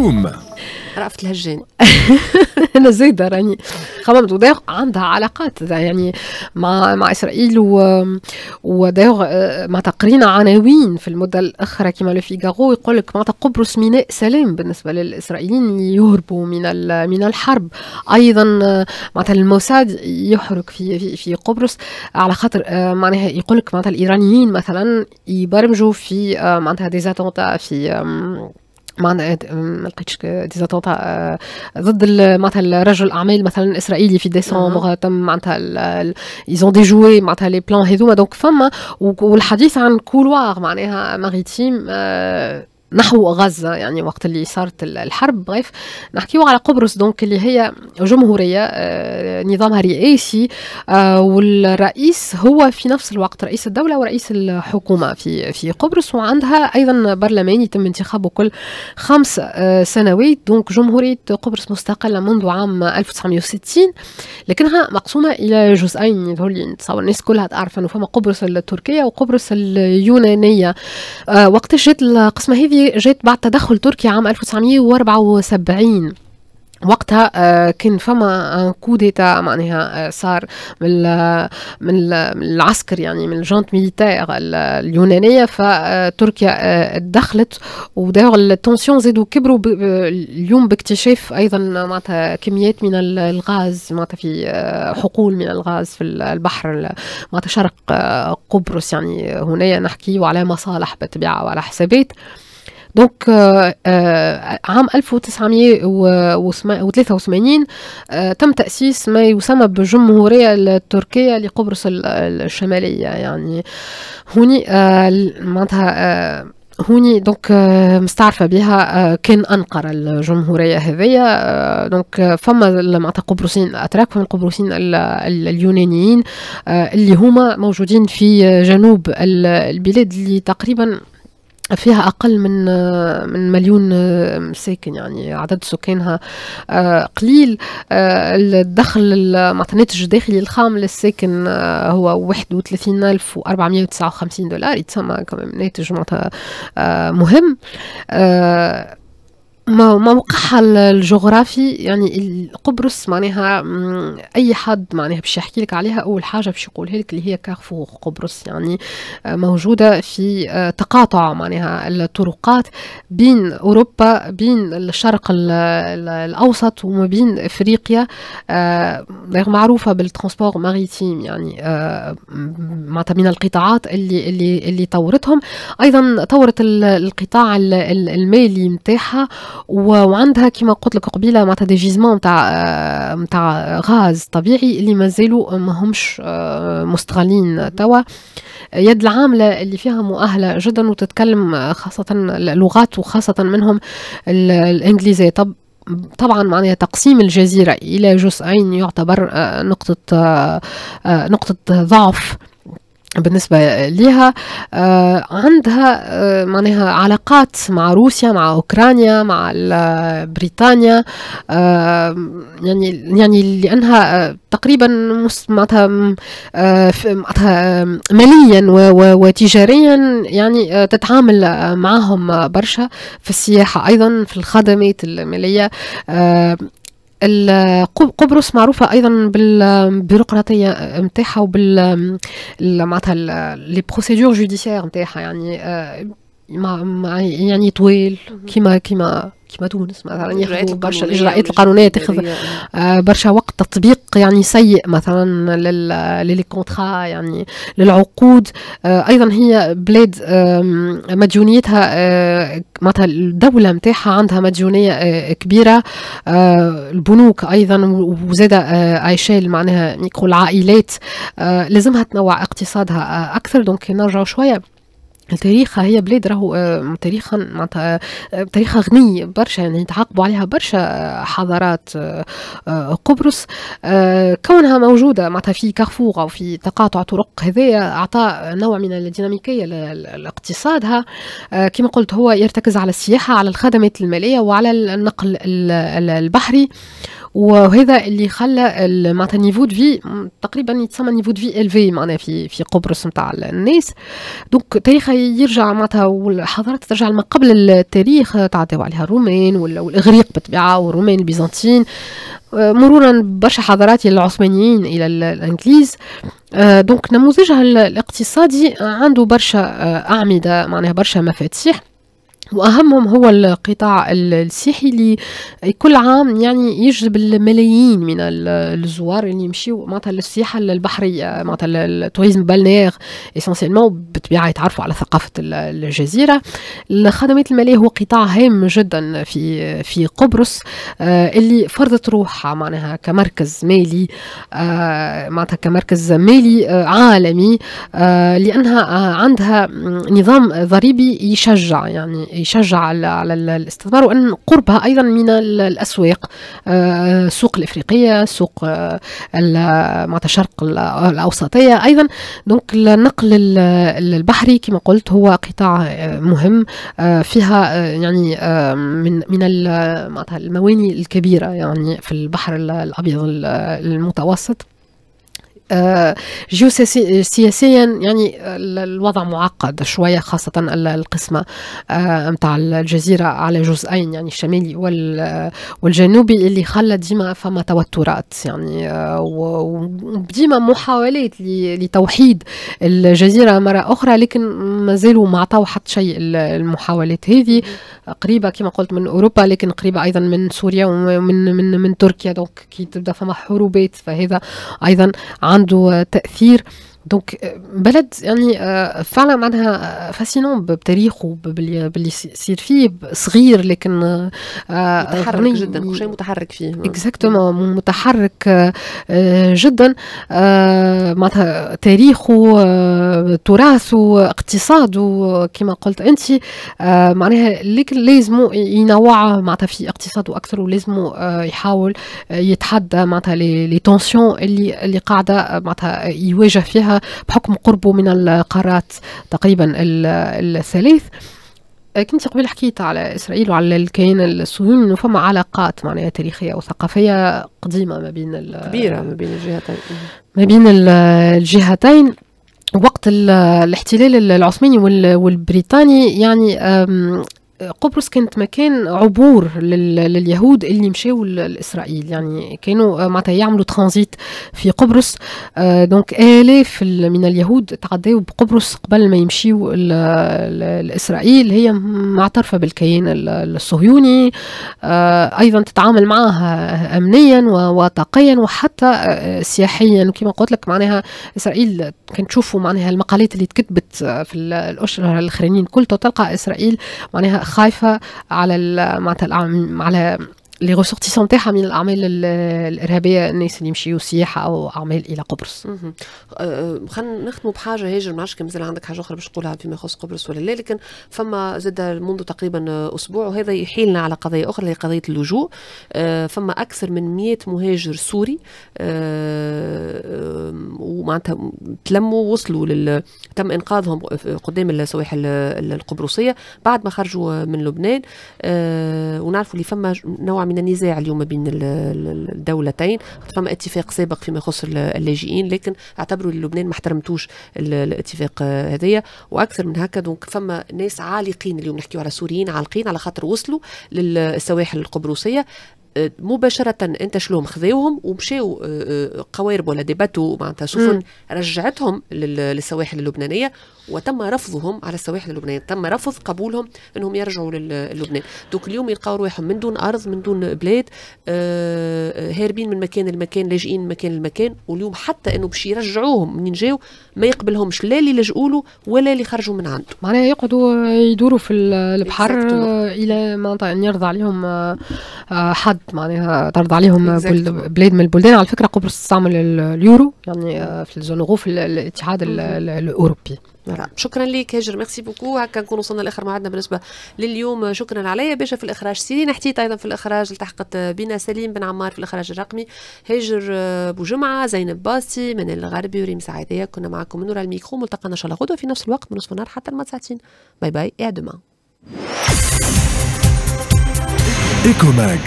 كلثوم رأفت الهجان انا زايده راني خممت ودايوغ عندها علاقات يعني مع مع اسرائيل و ودايوغ آه، ما تقرينا عناوين في المده الاخرى كما لو فيغارو يقول لك معناتها قبرص ميناء سلام بالنسبه للاسرائيليين يهربوا من من الحرب ايضا آه، معناتها الموساد يحرك في في, في قبرص على خاطر آه، معناها يقول لك معناتها الايرانيين مثلا يبرمجوا في معناتها ديزاتونتا في معنا ما لقيتش ديزاتونتا آه، ضد معناتها رجل الاعمال مثلا اسرائيلي في ديسمبر تم معناتها ايزون دي جوي معناتها لي بلان هذوما دونك فما والحديث عن كولوار معناها ماريتيم نحو غزة يعني وقت اللي صارت الحرب غيف نحكيو على قبرص دونك اللي هي جمهورية آه، نظامها رئاسي آه، والرئيس هو في نفس الوقت رئيس الدولة ورئيس الحكومة في في قبرص وعندها أيضا برلمان يتم انتخابه كل خمس آه، سنوات دونك جمهورية قبرص مستقلة منذ عام 1960 لكنها مقسومة إلى جزئين يظهر لي نتصور الناس كلها تعرف أنه فما قبرص التركية وقبرص اليونانية وقت جات القسمة هذه جات بعد تدخل تركيا عام 1974 وقتها آه، كان فما كوديتا معناها آه، صار من من العسكر يعني من الجونت ميليتير اليونانيه فتركيا آه، دخلت ودايوغ التونسيون زادوا كبروا اليوم باكتشاف ايضا معناتها كميات من الغاز معناتها في حقول من الغاز في البحر معناتها شرق قبرص يعني هنا نحكي وعلى مصالح بالطبيعه وعلى حسابات دونك euh, euh, عام 1983 آه، تم تأسيس ما يسمى بالجمهورية التركية لقبرص الشمالية يعني هوني آه، معناتها آه، هوني دونك مستعرفه بها كان انقرة الجمهوريه هذية دونك فما معناتها قبرصين اتراك فما القبرصين اليونانيين اللي هما موجودين في جنوب البلاد اللي تقريبا فيها أقل من من مليون ساكن يعني عدد سكانها آه، قليل آه، الدخل معناتها الناتج الداخلي الخام للساكن آه، هو 31459 دولار يتسمى كمان ناتج معناتها مهم موقعها الجغرافي يعني قبرص معناها اي حد معناها باش يحكي لك عليها اول حاجه باش يقولها لك اللي هي كارفور قبرص يعني آه، موجوده في آه، تقاطع معناها الطرقات بين اوروبا بين الشرق الاوسط وما بين افريقيا آه، معروفه بالترانسبور ماريتيم يعني معناتها من القطاعات اللي اللي اللي طورتهم ايضا طورت القطاع المالي نتاعها وعندها كما قلت لك قبيله معناتها دي جيزمون نتاع نتاع غاز طبيعي اللي مازالوا آه، همش آه، مستغلين توا يد العامله اللي فيها مؤهله جدا وتتكلم آه، خاصه اللغات وخاصه منهم الانجليزيه طب طبعا معناها تقسيم الجزيرة إلى جزئين يعتبر نقطة نقطة ضعف بالنسبة ليها آه عندها آه معناها علاقات مع روسيا مع أوكرانيا مع آه، بريطانيا آه يعني يعني لأنها آه، تقريبا معناتها آه، معناتها ماليا وتجاريا يعني تتعامل معهم برشا في السياحة أيضا في الخدمات المالية قبرص معروفة أيضا بالبيروقراطية متاعها وبال معناتها لي بروسيدور جوديسيير متاعها يعني آه، مع مع يعني طويل كيما كيما كيما تونس مثلا برشا الاجراءات القانونيه تاخذ آه، آه. برشا وقت تطبيق يعني سيء مثلا للي كونترا يعني للعقود آه، ايضا هي بلاد مديونيتها معناتها الدوله نتاعها عندها مديونيه كبيره البنوك ايضا وزاده عايشال معناها ميكرو العائلات لازمها تنوع اقتصادها اكثر دونك نرجعوا شويه تاريخها هي بلاد راهو آه، تاريخا معناتها آه، تاريخها غني برشا يعني تعاقبوا عليها برشا آه، حضارات قبرص كونها موجوده معناتها في كارفور او في تقاطع طرق هذايا اعطى نوع من الديناميكيه لاقتصادها كما قلت هو يرتكز على السياحه على الخدمات الماليه وعلى النقل البحري وهذا اللي خلى معناتها نيفو دو في تقريبا يتسمى نيفو دو في الفي معناها في في قبرص نتاع الناس دونك تاريخها يرجع معناتها والحضارات ترجع لما قبل التاريخ تعداو عليها الرومان والاغريق بالطبيعه والرومان البيزنطيين آه، مرورا برشا حضارات العثمانيين الى الانجليز آه، دونك نموذجها الاقتصادي عنده برشا آه، اعمده معناها برشا مفاتيح واهمهم هو القطاع السياحي اللي كل عام يعني يجذب الملايين من الزوار اللي يمشيو معناتها للسياحه البحريه معناتها التوريزم بالنيغ اسونسيلمون بالطبيعه يتعرفوا على ثقافه الجزيره الخدمات الماليه هو قطاع هام جدا في في قبرص آه، اللي فرضت روحها معناها كمركز مالي آه، معناتها كمركز مالي آه، عالمي لانها عندها نظام ضريبي يشجع يعني يشجع على على الاستثمار وان قربها ايضا من الاسواق آه، السوق الافريقيه سوق معناتها الشرق الاوسطيه ايضا دونك النقل البحري كما قلت هو قطاع آه، مهم آه، فيها يعني من من المواني الكبيره يعني في البحر الابيض المتوسط آه، جيوسياسيا يعني آه، الوضع معقد شوية خاصة القسمة آه، متاع الجزيرة على جزئين يعني الشمالي والجنوبي اللي خلى ديما فما توترات يعني وديما محاولات لتوحيد الجزيرة مرة أخرى لكن ما زالوا ما عطاو حتى شيء المحاولات هذه قريبة كما قلت من أوروبا لكن قريبة أيضا من سوريا ومن من من تركيا دونك كي تبدا فما حروبات فهذا أيضا عن عنده تاثير دونك بلد يعني فعلا معناها فاسينون بتاريخه باللي يصير فيه صغير لكن متحرك جدا وشيء متحرك فيه اكزاكتومون متحرك euh, جدا euh, معناتها تاريخه euh, تراثه اقتصاده كما قلت انت معناها لكن لازم ينوع معناتها في اقتصاده اكثر ولازم يحاول آه، يتحدى معناتها لي تونسيون اللي اللي قاعده معناتها يواجه فيها بحكم قربه من القارات تقريبا الثالث كنت قبل حكيت على إسرائيل وعلى الكيان الصهيوني إنه فما علاقات معناها تاريخية وثقافية قديمة ما بين كبيرة ما بين الجهتين ما بين الجهتين وقت الاحتلال العثماني والبريطاني يعني قبرص كانت مكان عبور لليهود اللي مشاو لاسرائيل يعني كانوا آه، معناتها يعملوا ترانزيت في قبرص آه، دونك الاف من اليهود تعداو بقبرص قبل ما يمشيو لاسرائيل هي معترفه بالكيان الصهيوني آه، ايضا تتعامل معها امنيا وطاقيا وحتى سياحيا وكما قلت لك معناها اسرائيل كان تشوفوا معناها المقالات اللي تكتبت في الاشهر الاخرانيين كل تلقى اسرائيل معناها خايفه على على لي ريسورتيسون تاعها من الاعمال الارهابيه الناس اللي يمشيو سياحه او اعمال الى قبرص أه، أه، خلينا نختموا بحاجه هاجر ما كان مازال عندك حاجه اخرى باش تقولها فيما يخص قبرص ولا لا لكن فما زاد منذ تقريبا اسبوع وهذا يحيلنا على قضيه اخرى هي قضيه اللجوء أه، فما اكثر من 100 مهاجر سوري ومعناتها تلموا وصلوا لل... تم انقاذهم قدام السواحل القبرصيه بعد ما خرجوا من لبنان ونعرفوا اللي فما نوع من النزاع اليوم بين الدولتين فما اتفاق سابق فيما يخص اللاجئين لكن اعتبروا لبنان ما احترمتوش الاتفاق هذايا واكثر من هكا دونك فما ناس عالقين اليوم نحكيو على سوريين عالقين على خاطر وصلوا للسواحل القبرصيه مباشره انت شلوهم خذيوهم ومشاو آه، آه، قوارب ولا ديباتو معناتها سفن رجعتهم للسواحل اللبنانيه وتم رفضهم على السواحل اللبنانيه تم رفض قبولهم انهم يرجعوا للبنان دوك اليوم يلقاو رواحهم من دون ارض من دون بلاد آه، هاربين من مكان لمكان لاجئين من مكان لمكان واليوم حتى انه باش يرجعوهم منين جاو ما يقبلهمش لا اللي لجؤوا له ولا اللي خرجوا من عنده معناها يقعدوا يدوروا في البحر الى معناتها ان يرضى عليهم حد معناها تعرض عليهم بلاد من البلدان على فكره قبرص تستعمل اليورو يعني آه، في الزنوغو في الاتحاد الاوروبي نعم. شكرا لك هاجر ميرسي بوكو هكا نكون وصلنا لاخر موعدنا بالنسبه لليوم شكرا عليا باشا في الاخراج سيرين حتيت ايضا في الاخراج التحقت بنا سليم بن عمار في الاخراج الرقمي هاجر آه، بوجمعه زينب باستي من الغربي وريم سعيديه كنا معكم من وراء الميكرو ملتقانا ان شاء الله غدوه في نفس الوقت من نصف النهار حتى الماتساتين باي باي اي دومان Ecomag.